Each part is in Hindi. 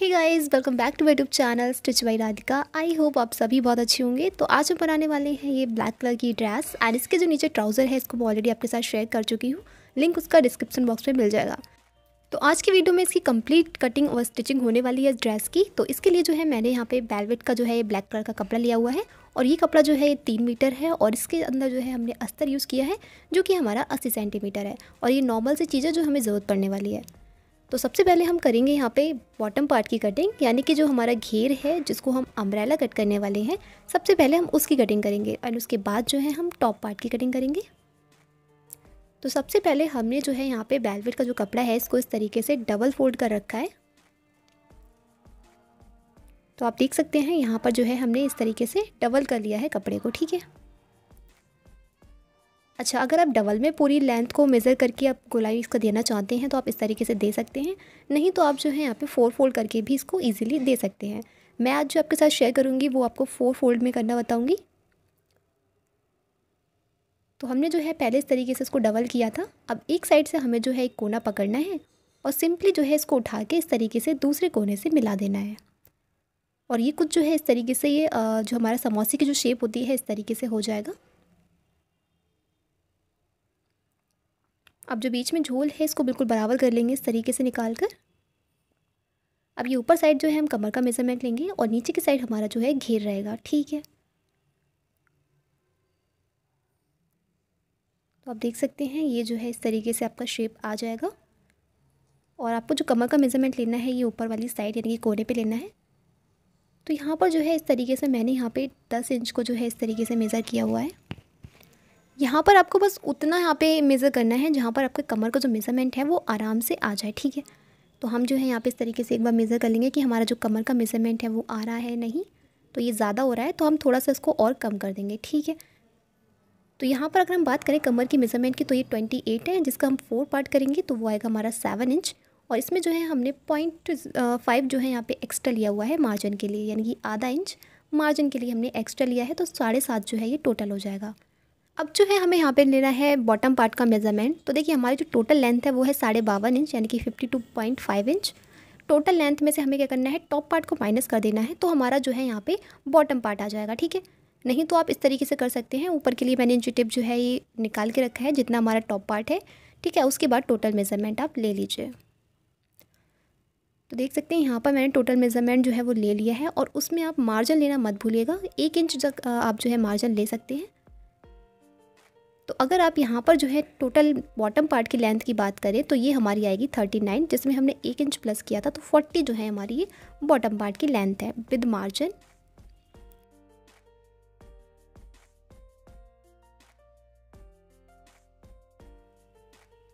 hey guys welcome back to YouTube channel stitch by Radhika I hope आप सभी बहुत अच्छे होंगे तो आज हम बनाने वाले हैं ये ब्लैक कलर की ड्रेस एंड इसके जो नीचे ट्राउज़र है इसको मैं ऑलरेडी आपके साथ शेयर कर चुकी हूँ लिंक उसका डिस्क्रिप्शन बॉक्स में मिल जाएगा तो आज की वीडियो में इसकी कंप्लीट कटिंग और स्टिचिंग होने वाली है ड्रेस की तो इसके लिए जो है मैंने यहाँ पे बेलवेट का जो है ब्लैक कलर का कपड़ा लिया हुआ है और ये कपड़ा जो है ये तीन मीटर है और इसके अंदर जो है हमने अस्तर यूज़ किया है जो कि हमारा अस्सी सेंटीमीटर है और ये नॉर्मल सी चीज़ है जो हमें ज़रूरत पड़ने वाली है तो सबसे पहले हम करेंगे यहाँ पे बॉटम पार्ट की कटिंग यानी कि जो हमारा घेर है जिसको हम अम्ब्रैला कट करने वाले हैं सबसे पहले हम उसकी कटिंग करेंगे और उसके बाद जो है हम टॉप पार्ट की कटिंग करेंगे तो सबसे पहले हमने जो है यहाँ पे बेलवेट का जो कपड़ा है इसको इस तरीके से डबल फोल्ड कर रखा है तो आप देख सकते हैं यहाँ पर जो है हमने इस तरीके से डबल कर लिया है कपड़े को ठीक है अच्छा अगर आप डबल में पूरी लेंथ को मेज़र करके आप गोलाई इसका देना चाहते हैं तो आप इस तरीके से दे सकते हैं नहीं तो आप जो है यहाँ पे फोर फोल्ड करके भी इसको ईजिली दे सकते हैं मैं आज जो आपके साथ शेयर करूँगी वो आपको फोर फोल्ड में करना बताऊँगी तो हमने जो है पहले इस तरीके से इसको डबल किया था अब एक साइड से हमें जो है एक कोना पकड़ना है और सिंपली जो है इसको उठा के इस तरीके से दूसरे कोने से मिला देना है और ये कुछ जो है इस तरीके से ये जो हमारा समोसे की जो शेप होती है इस तरीके से हो जाएगा अब जो बीच में झोल है इसको बिल्कुल बराबर कर लेंगे इस तरीके से निकाल कर अब ये ऊपर साइड जो है हम कमर का मेज़रमेंट लेंगे और नीचे की साइड हमारा जो है घेर रहेगा ठीक है तो आप देख सकते हैं ये जो है इस तरीके से आपका शेप आ जाएगा और आपको जो कमर का मेज़रमेंट लेना है ये ऊपर वाली साइड यानी कि कोने पे लेना है तो यहाँ पर जो है इस तरीके से मैंने यहाँ पे दस इंच को जो है इस तरीके से मेज़र किया हुआ है यहाँ पर आपको बस उतना यहाँ पे मेज़र करना है जहाँ पर आपके कमर का जो मेज़रमेंट है वो आराम से आ जाए ठीक है तो हम जो है यहाँ पे इस तरीके से एक बार मेज़र कर लेंगे कि हमारा जो कमर का मेज़रमेंट है वो आ रहा है नहीं तो ये ज़्यादा हो रहा है तो हम थोड़ा सा इसको और कम कर देंगे ठीक है तो यहाँ पर अगर हम बात करें कमर की मेज़रमेंट की तो ये ट्वेंटी एट है जिसका हम फोर पार्ट करेंगे तो वो आएगा हमारा सेवन इंच और इसमें जो है हमने पॉइंट फाइव जो है यहाँ पे एक्स्ट्रा लिया हुआ है मार्जिन के लिए यानी कि आधा इंच मार्जिन के लिए हमने एक्स्ट्रा लिया है तो साढ़े सात जो है ये टोटल हो जाएगा अब जो है हमें यहाँ पे लेना है बॉटम पार्ट का मेज़रमेंट तो देखिए हमारी जो टोटल लेंथ है वो है साढ़े बावन इंच यानी कि fifty two point five inch total length में से हमें क्या करना है टॉप पार्ट को माइनस कर देना है तो हमारा जो है यहाँ पे बॉटम पार्ट आ जाएगा ठीक है नहीं तो आप इस तरीके से कर सकते हैं ऊपर के लिए मैंने इंची टिप जो है ये निकाल के रखा है जितना हमारा टॉप पार्ट है ठीक है उसके बाद टोटल मेज़रमेंट आप ले लीजिए तो देख सकते हैं यहाँ पर मैंने टोटल मेज़रमेंट जो है वो ले लिया है और उसमें आप मार्जिन लेना मत भूलिएगा एक इंच तक आप जो है मार्जिन ले सकते हैं अगर आप यहाँ पर जो है टोटल बॉटम पार्ट की लेंथ की बात करें तो ये हमारी आएगी थर्टी नाइन जिसमें हमने एक इंच प्लस किया था तो फोर्टी जो है हमारी ये बॉटम पार्ट की लेंथ है विद मार्जिन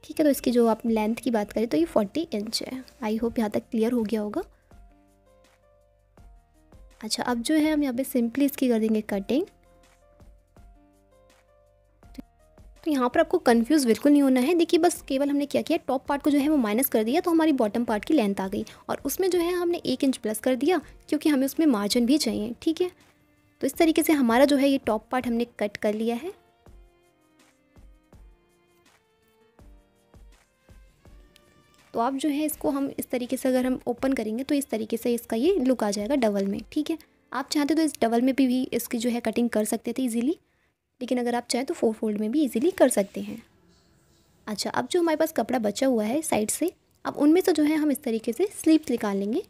ठीक है तो इसकी जो आप लेंथ की बात करें तो ये फोर्टी इंच है आई होप यहाँ तक क्लियर हो गया होगा अच्छा अब जो है हम यहाँ पे सिंपली इसकी कर देंगे कटिंग तो यहाँ पर आपको कन्फ्यूज़ बिल्कुल नहीं होना है देखिए बस केवल हमने क्या किया टॉप पार्ट को जो है वो माइनस कर दिया तो हमारी बॉटम पार्ट की लेंथ आ गई और उसमें जो है हमने एक इंच प्लस कर दिया क्योंकि हमें उसमें मार्जिन भी चाहिए ठीक है तो इस तरीके से हमारा जो है ये टॉप पार्ट हमने कट कर लिया है तो आप जो है इसको हम इस तरीके से अगर हम ओपन करेंगे तो इस तरीके से इसका ये लुक आ जाएगा डबल में ठीक है आप चाहते तो इस डबल में भी, भी इसकी जो है कटिंग कर सकते थे इजीली लेकिन अगर आप चाहें तो फोर फोल्ड में भी ईजिली कर सकते हैं अच्छा अब जो हमारे पास कपड़ा बचा हुआ है साइड से अब उनमें से जो है हम इस तरीके से स्लीव्स निकाल लेंगे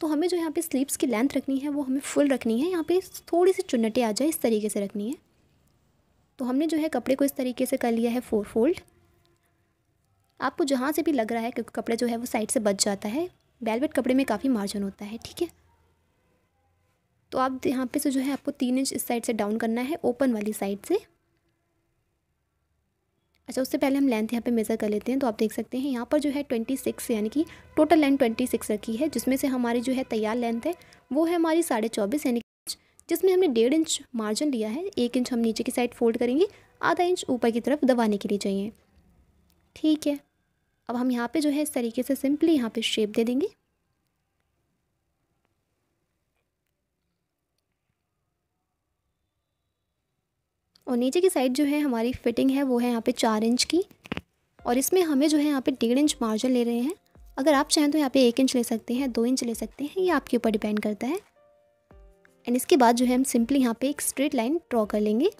तो हमें जो यहाँ पे स्लीव्स की लेंथ रखनी है वो हमें फुल रखनी है यहाँ पे थोड़ी सी चुन्नटें आ जाए इस तरीके से रखनी है तो हमने जो है कपड़े को इस तरीके से कर लिया है फोर फोल्ड आपको जहाँ से भी लग रहा है क्योंकि कपड़े जो है वो साइड से बच जाता है बेलवेट कपड़े में काफ़ी मार्जिन होता है ठीक है तो आप यहाँ पे से जो है आपको तीन इंच इस साइड से डाउन करना है ओपन वाली साइड से अच्छा उससे पहले हम लेंथ यहाँ पे मेज़र कर लेते हैं तो आप देख सकते हैं यहाँ पर जो है ट्वेंटी सिक्स यानी कि टोटल लेंथ ट्वेंटी सिक्स रखी है जिसमें से हमारी जो है तैयार लेंथ है वो है हमारी साढ़े चौबीस यानी कि जिसमें हमने डेढ़ इंच मार्जिन लिया है एक इंच हम नीचे की साइड फोल्ड करेंगे आधा इंच ऊपर की तरफ दबाने के लिए चाहिए ठीक है अब हम यहाँ पर जो है इस तरीके से सिंपली यहाँ पर शेप दे देंगे और नीचे की साइड जो है हमारी फिटिंग है वो है यहाँ पे चार इंच की और इसमें हमें जो है यहाँ पे डेढ़ इंच मार्जिन ले रहे हैं अगर आप चाहें तो यहाँ पे एक इंच ले सकते हैं दो इंच ले सकते हैं ये आपके ऊपर डिपेंड करता है एंड इसके बाद जो है हम सिंपली यहाँ पे एक स्ट्रेट लाइन ड्रॉ कर लेंगे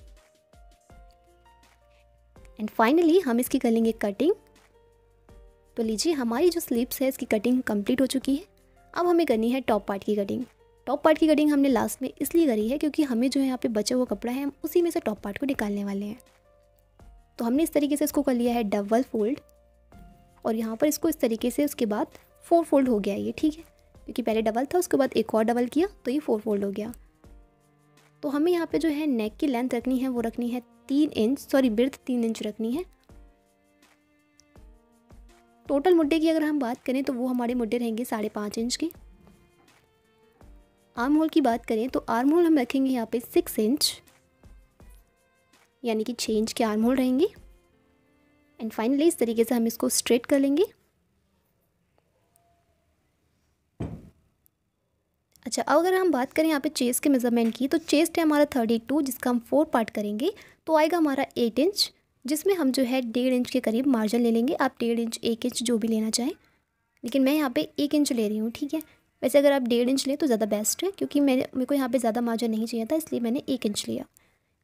एंड फाइनली हम इसकी कर लेंगे कटिंग तो लीजिए हमारी जो स्लीप्स है इसकी कटिंग कंप्लीट हो चुकी है अब हमें करनी है टॉप पार्ट की कटिंग टॉप पार्ट की कटिंग हमने लास्ट में इसलिए करी है क्योंकि हमें जो है यहाँ पे बचा हुआ कपड़ा है हम उसी में से टॉप पार्ट को निकालने वाले हैं तो हमने इस तरीके से इसको कर लिया है डबल फोल्ड और यहाँ पर इसको इस तरीके से उसके बाद फोर फोल्ड हो गया ये ठीक है क्योंकि पहले डबल था उसके बाद एक और डबल किया तो ये फोर फोल्ड हो गया तो हमें यहाँ पर जो है नेक की लेंथ रखनी है वो रखनी है तीन इंच सॉरी बिर्थ तीन इंच रखनी है टोटल मुड्डे की अगर हम बात करें तो वो हमारे मुड्डे रहेंगे साढ़े पाँच इंच के आर्म होल की बात करें तो आर्म होल हम रखेंगे यहाँ पे सिक्स इंच यानी कि छः इंच के आर्म होल रहेंगे एंड फाइनली इस तरीके से हम इसको स्ट्रेट कर लेंगे अच्छा अब अगर हम बात करें यहाँ पे चेस्ट के मेज़रमेंट की तो चेस्ट है हमारा थर्टी टू जिसका हम फोर पार्ट करेंगे तो आएगा हमारा एट इंच जिसमें हम जो है डेढ़ इंच के करीब मार्जिन ले लेंगे आप डेढ़ इंच एक इंच जो भी लेना चाहें लेकिन मैं यहाँ पे एक इंच ले रही हूँ ठीक है वैसे अगर आप डेढ़ इंच लें तो ज़्यादा बेस्ट है क्योंकि मैंने मेरे को यहाँ पे ज़्यादा मार्जिन नहीं चाहिए था इसलिए मैंने एक इंच लिया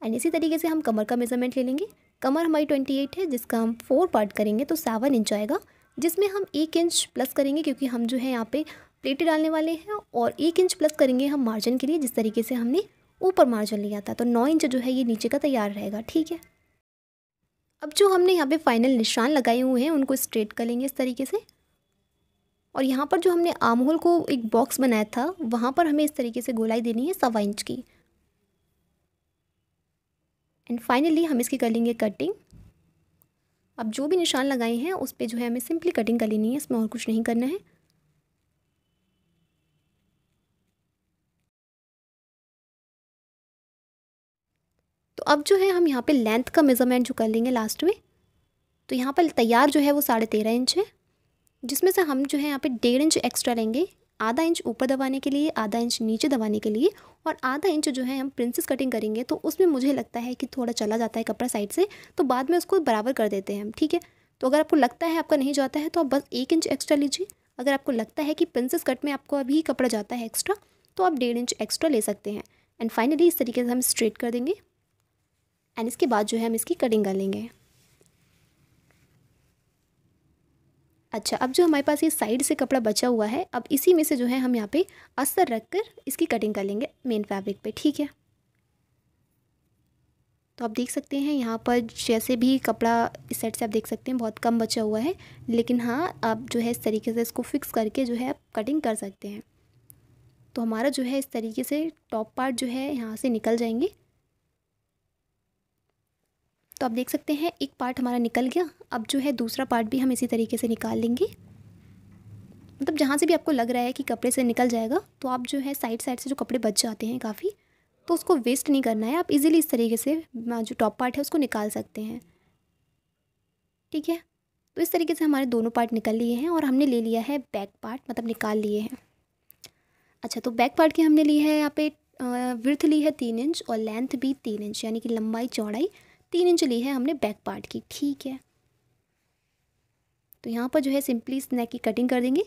एंड इसी तरीके से हम कमर का मेजरमेंट ले लेंगे कमर हमारी ट्वेंटी एट है जिसका हम फोर पार्ट करेंगे तो सेवन इंच आएगा जिसमें हम एक इंच प्लस करेंगे क्योंकि हम जो है यहाँ पे प्लेटें डालने वाले हैं और एक इंच प्लस करेंगे हम मार्जिन के लिए जिस तरीके से हमने ऊपर मार्जिन लिया था तो नौ इंच जो है ये नीचे का तैयार रहेगा ठीक है अब जो हमने यहाँ पे फाइनल निशान लगाए हुए हैं उनको स्ट्रेट कर लेंगे इस तरीके से और यहाँ पर जो हमने आम होल को एक बॉक्स बनाया था वहाँ पर हमें इस तरीके से गोलाई देनी है सवा इंच की एंड फाइनली हम इसकी कर लेंगे कटिंग अब जो भी निशान लगाए हैं उस पर जो है हमें सिंपली कटिंग कर लेनी है इसमें और कुछ नहीं करना है तो अब जो है हम यहाँ पे लेंथ का मेज़रमेंट जो कर लेंगे लास्ट में तो यहाँ पर तैयार जो है वो साढ़े तेरह इंच है जिसमें से हम जो है यहाँ पे डेढ़ इंच एक्स्ट्रा लेंगे आधा इंच ऊपर दबाने के लिए आधा इंच नीचे दबाने के लिए और आधा इंच जो है हम प्रिंसेस कटिंग करेंगे तो उसमें मुझे लगता है कि थोड़ा चला जाता है कपड़ा साइड से तो बाद में उसको बराबर कर देते हैं हम ठीक है तो अगर आपको लगता है आपका नहीं जाता है तो आप बस एक इंच एक्स्ट्रा लीजिए अगर आपको लगता है कि प्रिंसेस कट में आपको अभी कपड़ा जाता है एक्स्ट्रा तो आप डेढ़ इंच एक्स्ट्रा ले सकते हैं एंड फाइनली इस तरीके से हम स्ट्रेट कर देंगे एंड इसके बाद जो है हम इसकी कटिंग कर लेंगे अच्छा अब जो हमारे पास ये साइड से कपड़ा बचा हुआ है अब इसी में से जो है हम यहाँ पे अस्तर रख कर इसकी कटिंग कर लेंगे मेन फैब्रिक पे ठीक है तो आप देख सकते हैं यहाँ पर जैसे भी कपड़ा इस साइड से आप देख सकते हैं बहुत कम बचा हुआ है लेकिन हाँ आप जो है इस तरीके से इसको फिक्स करके जो है आप कटिंग कर सकते हैं तो हमारा जो है इस तरीके से टॉप पार्ट जो है यहाँ से निकल जाएंगे तो आप देख सकते हैं एक पार्ट हमारा निकल गया अब जो है दूसरा पार्ट भी हम इसी तरीके से निकाल लेंगे मतलब जहाँ से भी आपको लग रहा है कि कपड़े से निकल जाएगा तो आप जो है साइड साइड से जो कपड़े बच जाते हैं काफ़ी तो उसको वेस्ट नहीं करना है आप इजीली इस तरीके से जो टॉप पार्ट है उसको निकाल सकते हैं ठीक है तो इस तरीके से हमारे दोनों पार्ट निकल लिए हैं और हमने ले लिया है बैक पार्ट मतलब निकाल लिए हैं अच्छा तो बैक पार्ट की हमने ली है यहाँ पे विर्थ ली है तीन इंच और लेंथ भी तीन इंच यानी कि लंबाई चौड़ाई तीन इंच ली है हमने बैक पार्ट की ठीक है तो यहाँ पर जो है सिंपली इस नेक की कटिंग कर देंगे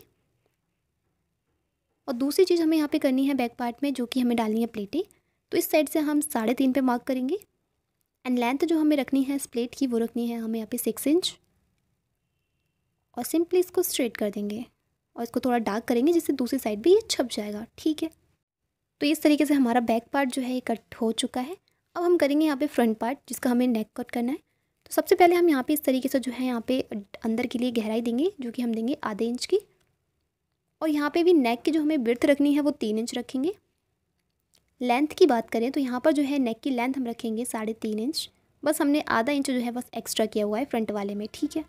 और दूसरी चीज़ हमें यहाँ पे करनी है बैक पार्ट में जो कि हमें डालनी है प्लेटें तो इस साइड से हम साढ़े तीन पे मार्क करेंगे एंड लेंथ जो हमें रखनी है इस प्लेट की वो रखनी है हमें यहाँ पे सिक्स इंच और सिंपली इसको स्ट्रेट कर देंगे और इसको थोड़ा डार्क करेंगे जिससे दूसरी साइड भी ये छप जाएगा ठीक है तो इस तरीके से हमारा बैक पार्ट जो है ये कट हो चुका है अब हम करेंगे यहाँ पे फ्रंट पार्ट जिसका हमें नेक कट करना है तो सबसे पहले हम यहाँ पे इस तरीके से जो है यहाँ पे अंदर के लिए गहराई देंगे जो कि हम देंगे आधे इंच की और यहाँ पे भी नेक की जो हमें ब्रथ रखनी है वो तीन इंच रखेंगे लेंथ की बात करें तो यहाँ पर जो है नेक की लेंथ हम रखेंगे साढ़े तीन इंच बस हमने आधा इंच जो है बस एक्स्ट्रा किया हुआ है फ्रंट वाले में ठीक है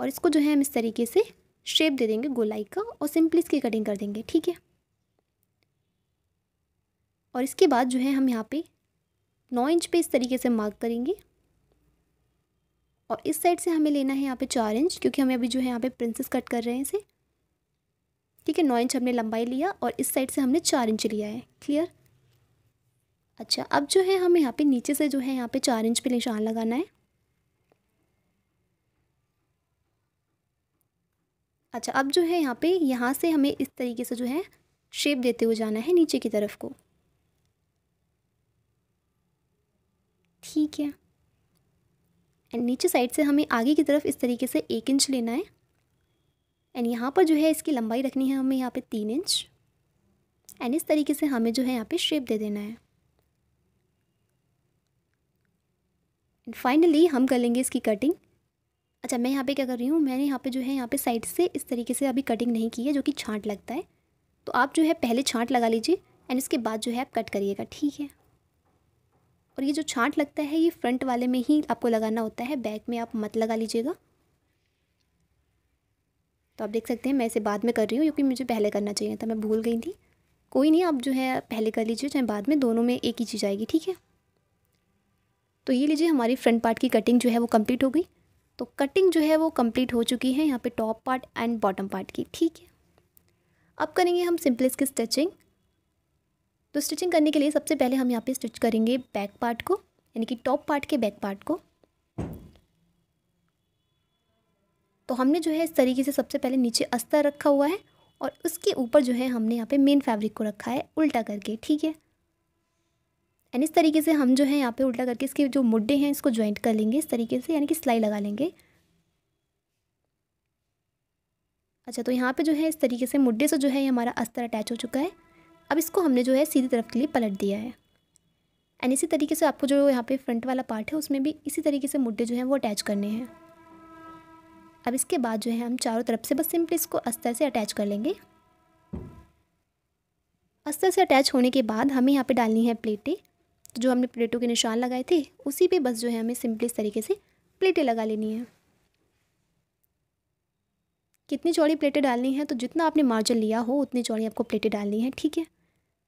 और इसको जो है हम इस तरीके से शेप दे देंगे गोलाई का और सिंपली इसकी कटिंग कर देंगे ठीक है और इसके बाद जो है हम यहाँ पे नौ इंच पे इस तरीके से मार्क करेंगे और इस साइड से हमें लेना है यहाँ पे चार इंच क्योंकि हमें अभी जो है यहाँ पे प्रिंसेस कट कर रहे हैं इसे ठीक है नौ इंच हमने लंबाई लिया और इस साइड से हमने चार इंच लिया है क्लियर अच्छा अब जो है हमें यहाँ पे नीचे से जो है यहाँ पे चार इंच पे निशान लगाना है अच्छा अब जो है यहाँ पे यहाँ से हमें इस तरीके से जो है शेप देते हुए जाना है नीचे की तरफ को ठीक है एंड नीचे साइड से हमें आगे की तरफ इस तरीके से एक इंच लेना है एंड यहाँ पर जो है इसकी लंबाई रखनी है हमें यहाँ पे तीन इंच एंड इस तरीके से हमें जो है यहाँ पे शेप दे देना है एंड फाइनली हम कर लेंगे इसकी कटिंग अच्छा मैं यहाँ पे क्या कर रही हूँ मैंने यहाँ पे जो है यहाँ पे साइड से इस तरीके से अभी कटिंग नहीं की है जो कि छांट लगता है तो आप जो है पहले छांट लगा लीजिए एंड इसके बाद जो है आप कट करिएगा ठीक है और ये जो छांट लगता है ये फ्रंट वाले में ही आपको लगाना होता है बैक में आप मत लगा लीजिएगा तो आप देख सकते हैं मैं इसे बाद में कर रही हूँ क्योंकि मुझे पहले करना चाहिए था मैं भूल गई थी कोई नहीं आप जो है पहले कर लीजिए चाहे बाद में दोनों में एक ही चीज़ आएगी ठीक है तो ये लीजिए हमारी फ्रंट पार्ट की कटिंग जो है वो कम्प्लीट हो गई तो कटिंग जो है वो कम्प्लीट हो चुकी है यहाँ पर top part and bottom part की ठीक है अब करेंगे हम सिंपल की स्टिचिंग तो स्टिचिंग करने के लिए सबसे पहले हम यहाँ पे स्टिच करेंगे बैक पार्ट को यानी कि टॉप पार्ट के बैक पार्ट को तो हमने जो है इस तरीके से सबसे पहले नीचे अस्तर रखा हुआ है और उसके ऊपर जो है हमने यहाँ पे मेन फैब्रिक को रखा है उल्टा करके ठीक है एंड इस तरीके से हम जो है यहाँ पे उल्टा करके इसके जो मुड्डे हैं इसको ज्वाइंट कर लेंगे इस तरीके से यानी कि सिलाई लगा लेंगे अच्छा तो यहाँ पे जो है इस तरीके से मुड्डे से जो है हमारा अस्तर अटैच हो चुका है अब इसको हमने जो है सीधी तरफ के लिए पलट दिया है एंड इसी तरीके से आपको जो यहाँ पे फ्रंट वाला पार्ट है उसमें भी इसी तरीके से मुड्डे जो हैं वो अटैच करने हैं अब इसके बाद जो है हम चारों तरफ से बस सिंपली इसको अस्तर से अटैच कर लेंगे अस्तर से अटैच होने के बाद हमें यहाँ पे डालनी है प्लेटें तो जो हमने प्लेटों के निशान लगाए थे उसी पे बस जो है हमें सिंपली इस तरीके से प्लेटें लगा लेनी है कितनी चौड़ी प्लेटें डालनी है तो जितना आपने मार्जिन लिया हो उतनी चौड़ी आपको प्लेटें डालनी है ठीक है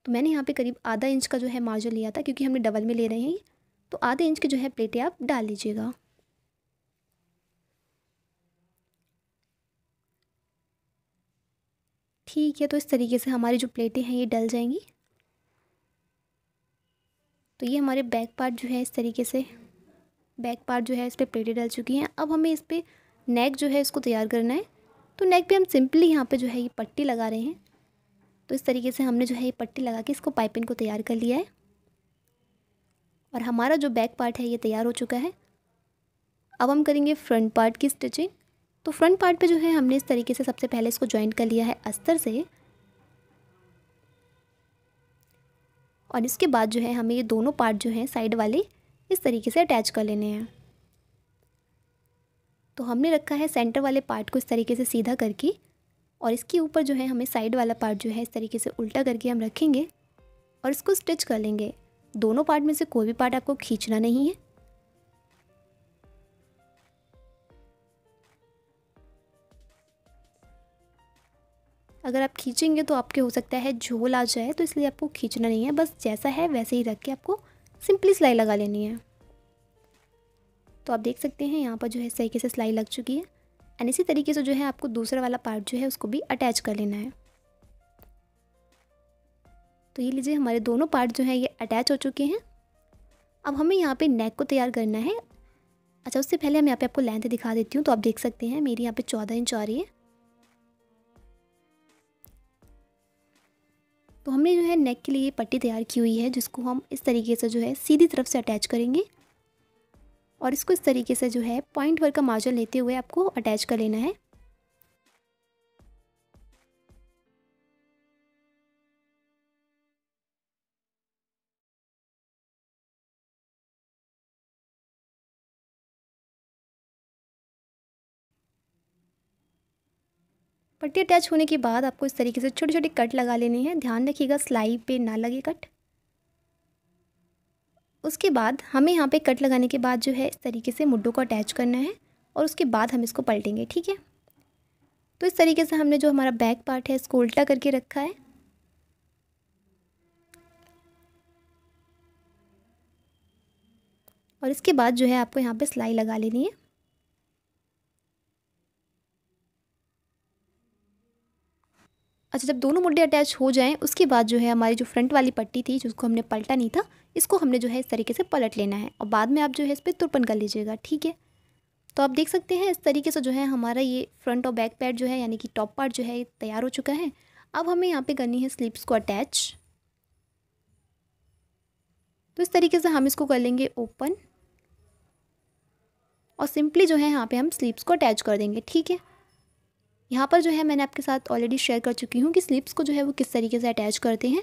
तो मैंने यहाँ पे करीब आधा इंच का जो है मार्जिन लिया था क्योंकि हमने डबल में ले रहे हैं तो आधे इंच की जो है प्लेटें आप डाल लीजिएगा ठीक है तो इस तरीके से हमारी जो प्लेटें हैं ये डल जाएंगी तो ये हमारे बैक पार्ट जो है इस तरीके से बैक पार्ट जो है इस पर प्लेटें डल चुकी हैं अब हमें इस पर नेक जो है इसको तैयार करना है तो नेक पे हम सिंपली यहाँ पे जो है ये पट्टी लगा रहे हैं तो इस तरीके से हमने जो है ये पट्टी लगा के इसको पाइपिंग को तैयार कर लिया है और हमारा जो बैक पार्ट है ये तैयार हो चुका है अब हम करेंगे फ्रंट पार्ट की स्टिचिंग तो फ्रंट पार्ट पे जो है हमने इस तरीके से सबसे पहले इसको ज्वाइंट कर लिया है अस्तर से और इसके बाद जो है हमें ये दोनों पार्ट जो हैं साइड वाले इस तरीके से अटैच कर लेने हैं तो हमने रखा है सेंटर वाले पार्ट को इस तरीके से सीधा करके और इसके ऊपर जो है हमें साइड वाला पार्ट जो है इस तरीके से उल्टा करके हम रखेंगे और इसको स्टिच कर लेंगे दोनों पार्ट में से कोई भी पार्ट आपको खींचना नहीं है अगर आप खींचेंगे तो आपके हो सकता है झोल आ जाए तो इसलिए आपको खींचना नहीं है बस जैसा है वैसे ही रख के आपको सिंपली सिलाई लगा लेनी है तो आप देख सकते हैं यहाँ पर जो है सही तरीके से सिलाई लग चुकी है एंड इसी तरीके से जो है आपको दूसरा वाला पार्ट जो है उसको भी अटैच कर लेना है तो ये लीजिए हमारे दोनों पार्ट जो हैं ये अटैच हो चुके हैं अब हमें यहाँ पे नेक को तैयार करना है अच्छा उससे पहले हम यहाँ पे आपको लेंथ दिखा देती हूँ तो आप देख सकते हैं मेरी यहाँ पे चौदह इंच आ रही है तो हमने जो है नेक के लिए पट्टी तैयार की हुई है जिसको हम इस तरीके से जो है सीधी तरफ से अटैच करेंगे और इसको इस तरीके से जो है पॉइंट वर्क का मार्जिन लेते हुए आपको अटैच कर लेना है पट्टी अटैच होने के बाद आपको इस तरीके से छोटे छोटे कट लगा लेने हैं ध्यान रखिएगा सिलाई पे ना लगे कट उसके बाद हमें यहाँ पे कट लगाने के बाद जो है इस तरीके से मुड्डों को अटैच करना है और उसके बाद हम इसको पलटेंगे ठीक है तो इस तरीके से हमने जो हमारा बैक पार्ट है इसको उल्टा करके रखा है और इसके बाद जो है आपको यहाँ पे सिलाई लगा लेनी है अच्छा जब दोनों मुड्डे अटैच हो जाएं उसके बाद जो है हमारी जो फ्रंट वाली पट्टी थी जिसको हमने पलटा नहीं था इसको हमने जो है इस तरीके से पलट लेना है और बाद में आप जो है इस पर तुरपन कर लीजिएगा ठीक है तो आप देख सकते हैं इस तरीके से जो है हमारा ये फ्रंट और बैक पैड जो है यानी कि टॉप पार्ट जो है तैयार हो चुका है अब हमें यहाँ पे करनी है स्लीप्स को अटैच तो इस तरीके से हम इसको कर लेंगे ओपन और सिंपली जो है यहाँ पे हम स्लीप्स को अटैच कर देंगे ठीक है यहाँ पर जो है मैंने आपके साथ ऑलरेडी शेयर कर चुकी हूँ कि स्लिप्स को जो है वो किस तरीके से अटैच करते हैं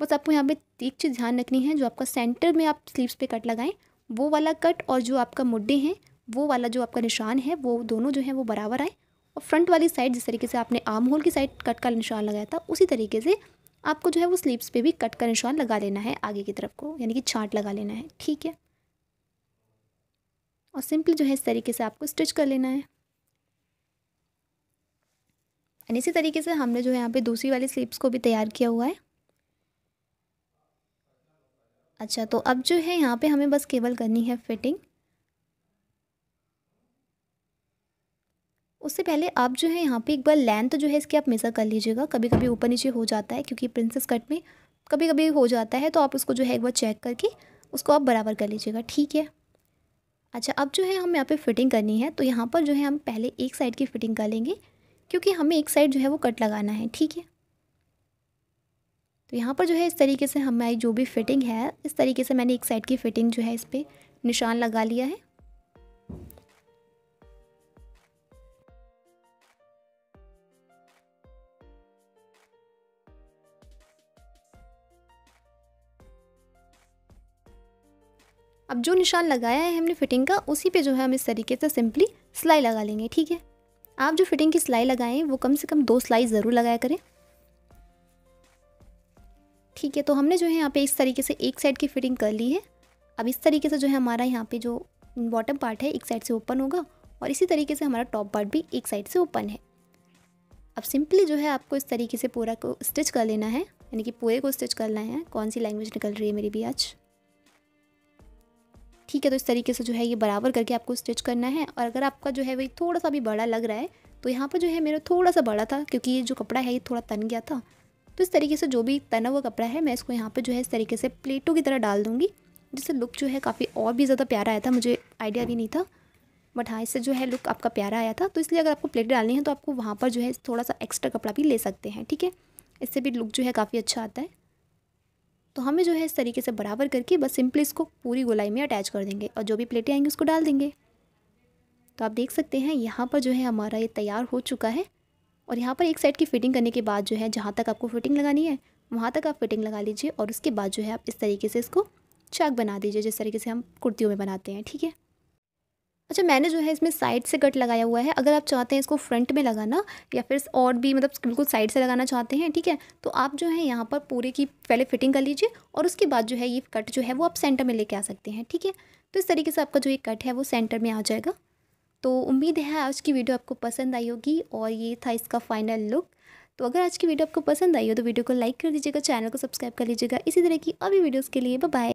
बस आपको यहाँ पे एक चीज़ ध्यान रखनी है जो आपका सेंटर में आप स्लीव्स पे कट लगाएं वो वाला कट और जो आपका मुड्डे हैं वो वाला जो आपका निशान है वो दोनों जो है वो बराबर आए और फ्रंट वाली साइड जिस तरीके से आपने आर्म होल की साइड कट का निशान लगाया था उसी तरीके से आपको जो है वो स्लीव्स पे भी कट का निशान लगा लेना है आगे की तरफ को यानी कि छाट लगा लेना है ठीक है और सिंपली जो है इस तरीके से आपको स्टिच कर लेना है एंड इसी तरीके से हमने जो है यहाँ पे दूसरी वाली स्लीप्स को भी तैयार किया हुआ है अच्छा तो अब जो है यहाँ पे हमें बस केवल करनी है फिटिंग उससे पहले आप जो है यहाँ पे एक बार लेंथ तो जो है इसकी आप मेज़र कर लीजिएगा कभी कभी ऊपर नीचे हो जाता है क्योंकि प्रिंसेस कट में कभी कभी हो जाता है तो आप उसको जो है एक बार चेक करके उसको आप बराबर कर लीजिएगा ठीक है अच्छा अब जो है हम यहाँ पे फिटिंग करनी है तो यहाँ पर जो है हम पहले एक साइड की फ़िटिंग कर लेंगे क्योंकि हमें एक साइड जो है वो कट लगाना है ठीक है तो यहाँ पर जो है इस तरीके से हमारी जो भी फिटिंग है इस तरीके से मैंने एक साइड की फ़िटिंग जो है इस पर निशान लगा लिया है अब जो निशान लगाया है हमने फिटिंग का उसी पे जो है हम इस तरीके से सिंपली सिलाई लगा लेंगे ठीक है आप जो फिटिंग की सिलाई लगाएं वो कम से कम दो सिलाई ज़रूर लगाया करें ठीक है तो हमने जो है यहाँ पे इस तरीके से एक साइड की फिटिंग कर ली है अब इस तरीके से जो है हमारा यहाँ पे जो बॉटम पार्ट है एक साइड से ओपन होगा और इसी तरीके से हमारा टॉप पार्ट भी एक साइड से ओपन है अब सिंपली जो है आपको इस तरीके से पूरा को स्टिच कर लेना है यानी कि पूरे को स्टिच करना है कौन सी लैंग्वेज निकल रही है मेरी भी आज ठीक है तो इस तरीके से जो है ये बराबर करके आपको स्टिच करना है और अगर आपका जो है वही थोड़ा सा भी बड़ा लग रहा है तो यहाँ पर जो है मेरा थोड़ा सा बड़ा था क्योंकि ये जो कपड़ा है ये थोड़ा तन गया था तो इस तरीके से जो भी तना हुआ कपड़ा है मैं इसको यहाँ पर जो है इस तरीके से प्लेटों की तरह डाल दूँगी जिससे लुक जो है काफ़ी और भी ज़्यादा प्यारा आया था मुझे आइडिया भी नहीं था बट हाँ इससे जो है लुक आपका प्यारा आया था तो इसलिए अगर आपको प्लेट डालनी है तो आपको वहाँ पर जो है थोड़ा सा एक्स्ट्रा कपड़ा भी ले सकते हैं ठीक है इससे भी लुक जो है काफ़ी अच्छा आता है तो हमें जो है इस तरीके से बराबर करके बस सिंपली इसको पूरी गोलाई में अटैच कर देंगे और जो भी प्लेटें आएंगी उसको डाल देंगे तो आप देख सकते हैं यहाँ पर जो है हमारा ये तैयार हो चुका है और यहाँ पर एक साइड की फिटिंग करने के बाद जो है जहाँ तक आपको फिटिंग लगानी है वहाँ तक आप फिटिंग लगा लीजिए और उसके बाद जो है आप इस तरीके से इसको चाक बना दीजिए जिस तरीके से हम कुर्तियों में बनाते हैं ठीक है अच्छा मैंने जो है इसमें साइड से कट लगाया हुआ है अगर आप चाहते हैं इसको फ्रंट में लगाना या फिर और भी मतलब बिल्कुल साइड से लगाना चाहते हैं ठीक है तो आप जो है यहाँ पर पूरे की पहले फिटिंग कर लीजिए और उसके बाद जो है ये कट जो है वो आप सेंटर में लेके आ सकते हैं ठीक है तो इस तरीके से आपका जो ये कट है वो सेंटर में आ जाएगा तो उम्मीद है आज की वीडियो आपको पसंद आई होगी और ये था इसका फाइनल लुक तो अगर आज की वीडियो आपको पसंद आई हो तो वीडियो को लाइक कर दीजिएगा चैनल को सब्सक्राइब कर लीजिएगा इसी तरह की अभी वीडियोज़ के लिए बाय